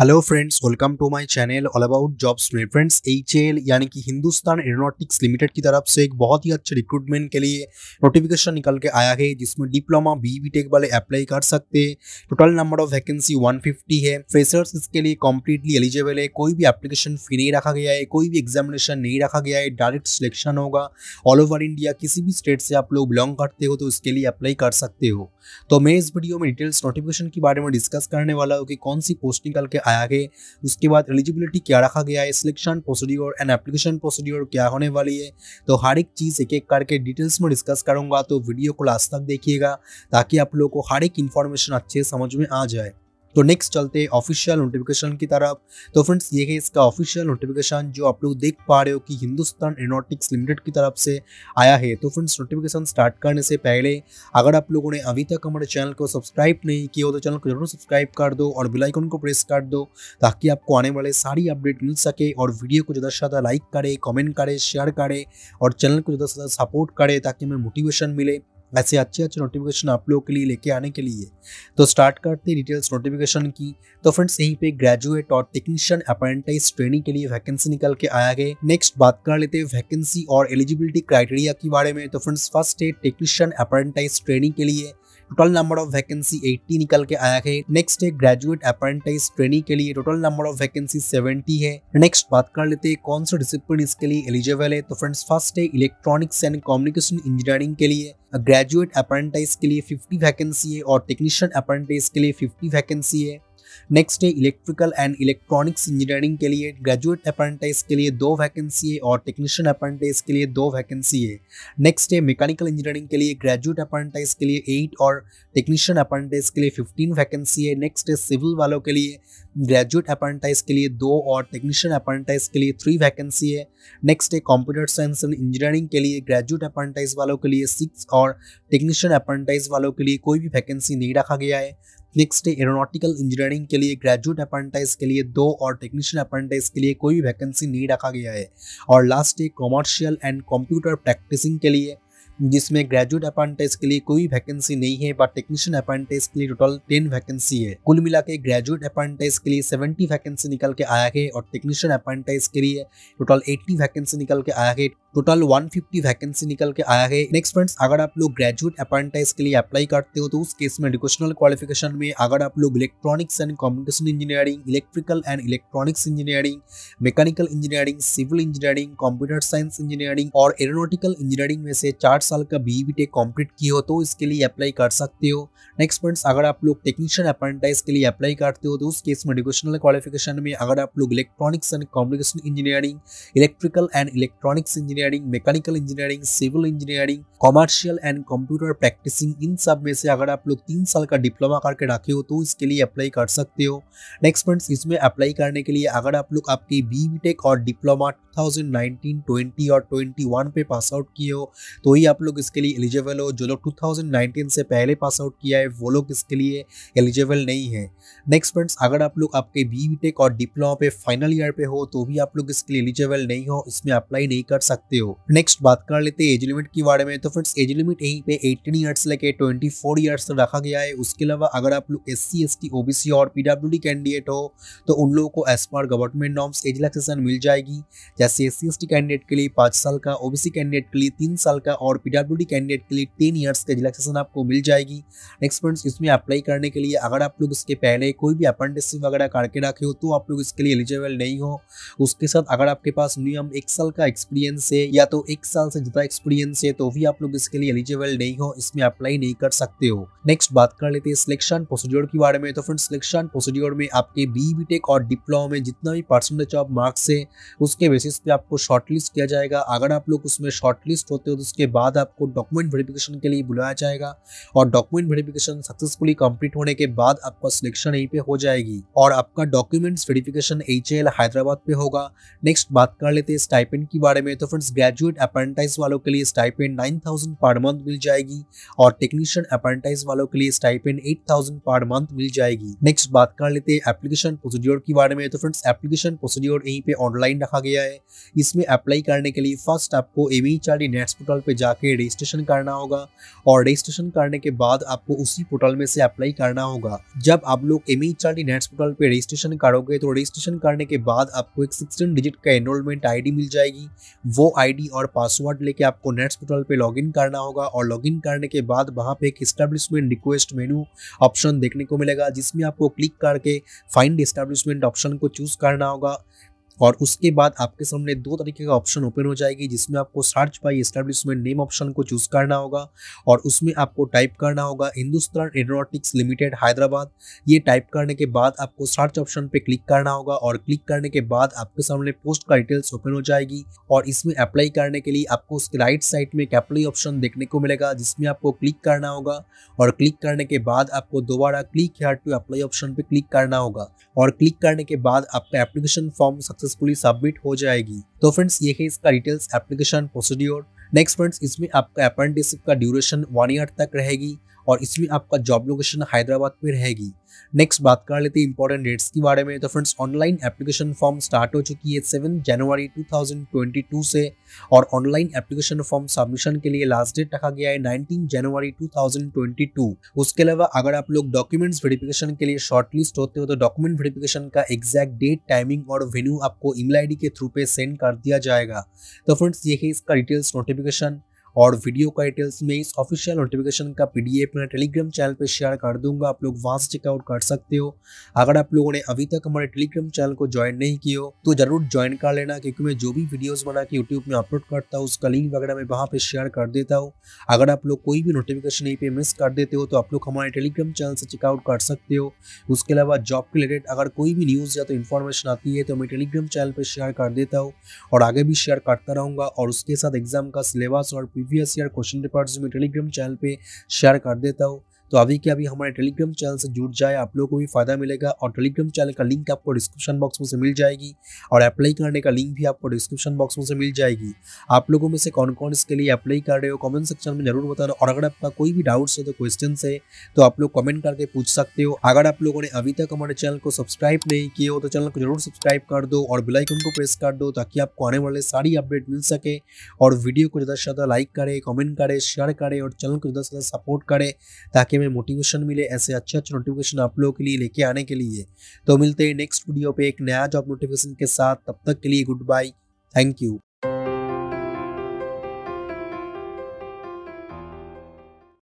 hello friends welcome to my channel all about jobs में friends H यानी कि Hindustan aeronautics limited की तरफ से एक बहुत ही अच्छे रिक्रूटमेंट के लिए नोटिफिकेशन निकल के आया है जिसमें डिप्लोमा बी बी टेक वाले अप्लाई कर सकते हैं टोटल नंबर ऑफ वैकेंसी 150 है फ्रेशर्स इसके लिए कम्प्लीटली एलिजिबल है कोई भी एप्लीकेशन फी नहीं रखा गया है कोई भी एग्जामिनेशन नहीं रखा गया है डायरेक्ट सिलेक्शन होगा ऑल ओवर इंडिया किसी भी स्टेट से आप लोग बिलोंग करते हो तो इसके लिए अप्लाई कर सकते हो तो मैं इस वीडियो में डिटेल्स नोटिफिकेशन के बारे में डिस्कस करने वाला हूँ कि कौन सी पोस्ट निकल के दिखाया है उसके बाद एलिजिबिलिटी क्या रखा गया है selection procedure and application procedure क्या होने वाली है तो हर एक चीज़ एक एक करके डिटेल्स में डिस्कस करूंगा तो वीडियो को लास्ट तक देखिएगा ताकि आप लोगों को हर एक इन्फॉर्मेशन अच्छे समझ में आ जाए तो नेक्स्ट चलते हैं ऑफिशियल नोटिफिकेशन की तरफ तो फ्रेंड्स ये है इसका ऑफिशियल नोटिफिकेशन जो आप लोग देख पा रहे हो कि हिंदुस्तान एरोनॉटिक्स लिमिटेड की तरफ से आया है तो फ्रेंड्स नोटिफिकेशन स्टार्ट करने से पहले अगर आप लोगों ने अभी तक हमारे चैनल को सब्सक्राइब नहीं किया हो तो चैनल को जरूर सब्सक्राइब कर दो और बिलाईकॉन को प्रेस कर दो ताकि आपको आने वाले सारी अपडेट मिल सके और वीडियो को ज़्यादा से ज़्यादा लाइक करे कमेंट करे शेयर करे और चैनल को ज़्यादा से ज़्यादा सपोर्ट करे ताकि हमें मोटिवेशन मिले ऐसे अच्छे अच्छे नोटिफिकेशन आप लोगों के लिए लेके आने के लिए तो स्टार्ट करते हैं डिटेल्स नोटिफिकेशन की तो फ्रेंड्स यहीं पे ग्रेजुएट और टेक्नीशियन अप्रेंटाइज ट्रेनिंग के लिए वैकेंसी निकल के आया गए नेक्स्ट बात कर लेते हैं वैकेंसी और एलिजिबिलिटी क्राइटेरिया के बारे में तो फ्रेंड्स फर्स्ट है टेक्नीशियन अप्रेंटाइज ट्रेनिंग के लिए टोटल नंबर ऑफ वैकेंसी 80 निकल के आया है नेक्स्ट है ग्रेजुएट अप्रेंटिस ट्रेनिंग के लिए टोटल नंबर ऑफ वैकेंसी 70 है नेक्स्ट बात कर लेते हैं कौन सा डिसिप्लिन इसके लिए एलिजिबल है तो फ्रेंड्स फर्स्ट है इलेक्ट्रॉनिक्स एंड कम्युनिकेशन इंजीनियरिंग के लिए ग्रेजुएट अप्रेंटाइज के लिए 50 वैकेंसी है और टेक्नीशियन अप्रेंटाइज के लिए 50 वैकेंसी है नेक्स्ट है इलेक्ट्रिकल एंड इलेक्ट्रॉनिक्स इंजीनियरिंग के लिए ग्रेजुएट अप्रेंटिस के लिए दो वैकेंसी है और टेक्नीशियन अप्रेंटिस के लिए दो वैकेंसी है नेक्स्ट है मैकेनिकल इंजीनियरिंग के लिए ग्रेजुएट अप्रेंटिस के लिए एट और टेक्नीशियन अप्रेंटिस के लिए फिफ्टीन वैकेंसी है नेक्स्ट है सिविल वालों के लिए ग्रेजुएट अप्रेंटिस के लिए दो और टेक्नीशियन अप्रेंटिस के लिए थ्री वैकेंसी है नेक्स्ट है कंप्यूटर साइंस एंड इंजीनियरिंग के लिए ग्रेजुएट अप्रेंटिस वालों के लिए सिक्स और टेक्नीशियन अप्रेंटिस वालों के लिए कोई भी वैकेंसी नहीं रखा गया है नेक्स्ट है एरोनॉटिकल इंजीनियरिंग के लिए ग्रेजुएट अप्रेंटाइज के लिए दो और टेक्नीशियन अप्रेंटाइज के लिए कोई वैकेंसी नहीं रखा गया है और लास्ट है कॉमर्शियल एंड कंप्यूटर प्रैक्टिसिंग के लिए जिसमें ग्रेजुएट अप्रेंटिस के लिए कोई वैकेंसी नहीं है बट टेक्नीशियन अप्रेंटिस के लिए टोटल टेन वैकेंसी है कुल मिला के ग्रेजुएट अप्रेंटिस के लिए सेवेंटी वैकेंसी निकल के आया है और टेक्नीशियन अप्रेंटिस के लिए टोटल एट्टी वैकेंसी निकल के आया है टोटल 150 वैकेंसी निकल के आया है नेक्स्ट फ्रेंड्स अगर आप लोग ग्रेजुएट अपॉइंटाइज के लिए अप्लाई करते हो तो उस केस में एडुकेशनल क्वालिफिकेशन में अगर आप लोग electronics and communication engineering electrical and electronics engineering mechanical engineering civil engineering computer science engineering और एरोनोटिकल इंजीनियरिंग में से चार साल का बी बी टेक कम्प्लीट की हो तो इसके लिए अप्लाई कर सकते हो नेक्स्ट फ्रेंड्स अगर आप लोग टेक्नीशियन अपॉइंटाइज के लिए अप्लाई करते हो तो उस केस में एडुकेशनल क्वालिफिकेशन में अगर आप लोग electronics and communication engineering electrical and electronics engineer engineering mechanical engineering civil engineering commercial and computer practicing इन सब में से अगर आप लोग तीन साल का डिप्लोमा करके रखे हो तो इसके लिए अप्लाई कर सकते हो नेक्स्ट फ्रेंड्स इसमें अप्लाई करने के लिए अगर आप लोग आपके बी और डिप्लोमा 2019, 20 और 21 पे पास आउट किए हो तो ही आप लोग इसके लिए एलिजिबल हो जो लोग 2019 से पहले पास आउट किया है वो लोग इसके लिए एलिजिबल नहीं है नेक्स्ट फ्रेंड्स अगर आप लोग आपके बी और डिप्लोमा पे फाइनल ईयर पे हो तो भी आप लोग इसके लिए एलिजिबल नहीं हो इसमें अप्लाई नहीं कर सकते सकते हो नेक्स्ट बात कर लेते हैं एज लिमिट के बारे में तो फ्रेंड्स एज लिमिट यहीं पे 18 इयर्स लेके 24 ईयर्स तक रखा गया है उसके अलावा अगर आप लोग S C S T O और पी डब्ल्यू डी कैंडिडेट हो तो उन लोगों को एज पर गवर्नमेंट नॉर्म्स एज रिलैक्सेशन मिल जाएगी जैसे S C S T candidate के लिए पाँच साल का ओबीसी कैंडिडेट के लिए तीन साल का और पी डब्ल्यू डी कैंडिडेट के लिए टेन ईयर्स का रिलैक्सेशन आपको मिल जाएगी नेक्स्ट फ्रेंड्स इसमें अप्लाई करने के लिए अगर आप लोग इसके पहले कोई भी अपेंडिसिप वगैरह करके रखे हो तो आप लोग इसके लिए एलिजिबल नहीं हो उसके साथ अगर आपके पास मिनिमम एक साल का एक्सपीरियंस है से या तो एक साल से ज्यादा एक्सपीरियंस है तो भी आप लोग इसके लिए एलिजिबल नहीं हो इसमें अप्लाई नहीं कर सकते हो नेक्स्ट बात कर लेते हैं सिलेक्शन प्रोसीड्योर के बारे में तो फ्रेंड सिलेक्शन प्रोसीड्योर में आपके बी टेक और डिप्लोमा में जितना भी परसेंटेज ऑफ मार्क्स है उसके बेसिस पे आपको शॉर्टलिस्ट किया जाएगा अगर आप लोग उसमें शॉर्टलिस्ट होते हो तो उसके बाद आपको डॉक्यूमेंट वेरिफिकेशन के लिए बुलाया जाएगा और डॉक्यूमेंट वेरिफिकेशन सक्सेसफुली कंप्लीट होने के बाद आपका सिलेक्शन यहीं पे हो जाएगी और आपका डॉक्यूमेंट्स वेरिफिकेशन एच हैदराबाद पे होगा नेक्स्ट बात कर लेते हैं स्टाइपेंड के बारे में तो फ्रेंड्स ग्रेजुएट अप्रेंटाइज वालों के लिए stipend nine thousand per month मिल जाएगी और टेक्नीशियन अप्रेंटाइज वालों के लिए stipend eight thousand per month मिल जाएगी नेक्स्ट बात कर लेते हैं एप्लीकेशन प्रोसीड्योर के बारे में तो फ्रेंड्स एप्लीकेशन प्रोसीड्योर यहीं पे ऑनलाइन रखा गया है इसमें अप्लाई करने के लिए फर्स्ट आपको एम ई नेट्स पोर्टल पर जाके रजिस्ट्रेशन करना होगा और रजिस्ट्रेशन करने के बाद आपको उसी पोर्टल में से अप्लाई करना होगा जब आप लोग एम ई नेट्स पोर्टल पर रजिस्ट्रेशन करोगे तो रजिस्ट्रेशन करने के बाद आपको एक सिक्सटीन डिजिट का एनरोलमेंट आईडी मिल जाएगी वो आईडी और पासवर्ड लेके आपको नेट्स पोर्टल पे लॉगिन करना होगा और लॉगिन करने के बाद वहाँ पे एक इस्टेब्लिशमेंट रिक्वेस्ट मेनू ऑप्शन देखने को मिलेगा जिसमें आपको क्लिक करके फाइंड इस्टेब्लिशमेंट ऑप्शन को चूज करना होगा और उसके बाद आपके सामने दो तरीके का ऑप्शन ओपन हो जाएगी जिसमें आपको search by establishment name option को चूज करना होगा और उसमें आपको टाइप करना होगा हिंदुस्तान एरोनॉटिक्स लिमिटेड हैदराबाद ये टाइप करने के बाद आपको सर्च ऑप्शन पे क्लिक करना होगा और क्लिक करने के बाद आपके सामने पोस्ट का डिटेल्स ओपन हो जाएगी और इसमें अप्लाई करने के लिए आपको उसके राइट साइड में एक अप्लाई ऑप्शन देखने को मिलेगा जिसमें आपको क्लिक करना होगा और क्लिक करने के बाद आपको दोबारा click here to apply option पे क्लिक करना होगा और क्लिक करने के बाद आपका application form success successfully submit हो जाएगी तो फ्रेंड्स ये है इसका details application procedure next friends इसमें आपका अप्रेंटिसशिप का ड्यूरेशन वन ईयर तक रहेगी और इसमें आपका जॉब लोकेशन हैदराबाद में रहेगी नेक्स्ट बात कर लेते हैं इंपॉर्टेंट डेट्स के बारे में तो friends online application form start हो चुकी है सेवन जनवरी 2022 से और ऑनलाइन एप्लीकेशन फॉर्म सबमिशन के लिए लास्ट डेट रखा गया है 19 जनवरी 2022 उसके अलावा अगर आप लोग डॉक्यूमेंट्स वेरिफिकेशन के लिए शॉर्टलिस्ट होते हो तो डॉक्यूमेंट वेरिफिकेशन का एग्जैक्ट डेट टाइमिंग और वेन्यू आपको ईमेल आई के थ्रू पे सेंड कर दिया जाएगा तो फ्रेंड्स ये है इसका डिटेल्स नोटिफिकेशन और वीडियो का डिटेल्स में इस ऑफिशियल नोटिफिकेशन का पी डी मैं टेलीग्राम चैनल पर शेयर कर दूंगा आप लोग वहाँ से चेकआउट कर सकते हो अगर आप लोगों ने अभी तक हमारे टेलीग्राम चैनल को ज्वाइन नहीं किया हो तो जरूर ज्वाइन कर लेना क्योंकि मैं जो भी वीडियोज़ बना के यूट्यूब में अपलोड करता हूँ उसका लिंक वगैरह मैं वहाँ पर शेयर कर देता हूँ अगर आप लोग कोई भी नोटिफिकेशन यहीं पर मिस कर देते हो तो आप लोग हमारे टेलीग्राम चैनल से चेकआउट कर सकते हो उसके अलावा जॉब के रिलेटेड अगर कोई भी न्यूज़ या तो इन्फॉर्मेशन आती है तो मैं टेलीग्राम चैनल पर शेयर कर देता हूँ और आगे भी शेयर करता रहूँगा और उसके साथ एग्जाम का सिलेबस और प्रीवियस ईयर क्वेश्चन पेपर्स जो मैं टेलीग्राम चैनल पे शेयर कर देता हूँ तो अभी के अभी हमारे टेलीग्राम चैनल से जुड़ जाए आप लोगों को भी फायदा मिलेगा और टेलीग्राम चैनल का लिंक आपको डिस्क्रिप्शन बॉक्स में से मिल जाएगी और अप्लाई करने का लिंक भी आपको डिस्क्रिप्शन बॉक्स में से मिल जाएगी आप लोगों में से कौन कौन इसके लिए अप्लाई कर रहे हो कमेंट सेक्शन में जरूर बताना और अगर आपका कोई भी डाउट्स है तो क्वेश्चन है तो आप लोग कमेंट करके पूछ सकते हो अगर आप लोगों ने अभी तक हमारे चैनल को सब्सक्राइब नहीं किया हो तो चैनल को जरूर सब्सक्राइब कर दो और बिलाईकन को प्रेस कर दो ताकि आपको आने वाले सारी अपडेट मिल सके और वीडियो को ज़्यादा से ज़्यादा लाइक करे कमेंट करे शेयर करे और चैनल को ज़्यादा से ज़्यादा सपोर्ट करे ताकि में मोटिवेशन मिले ऐसे अच्छे अच्छे नोटिफिकेशन आप लोगों के लिए लेके आने के लिए तो मिलते हैं नेक्स्ट वीडियो पे एक नया जॉब नोटिफिकेशन के साथ तब तक के लिए गुड बाय थैंक यू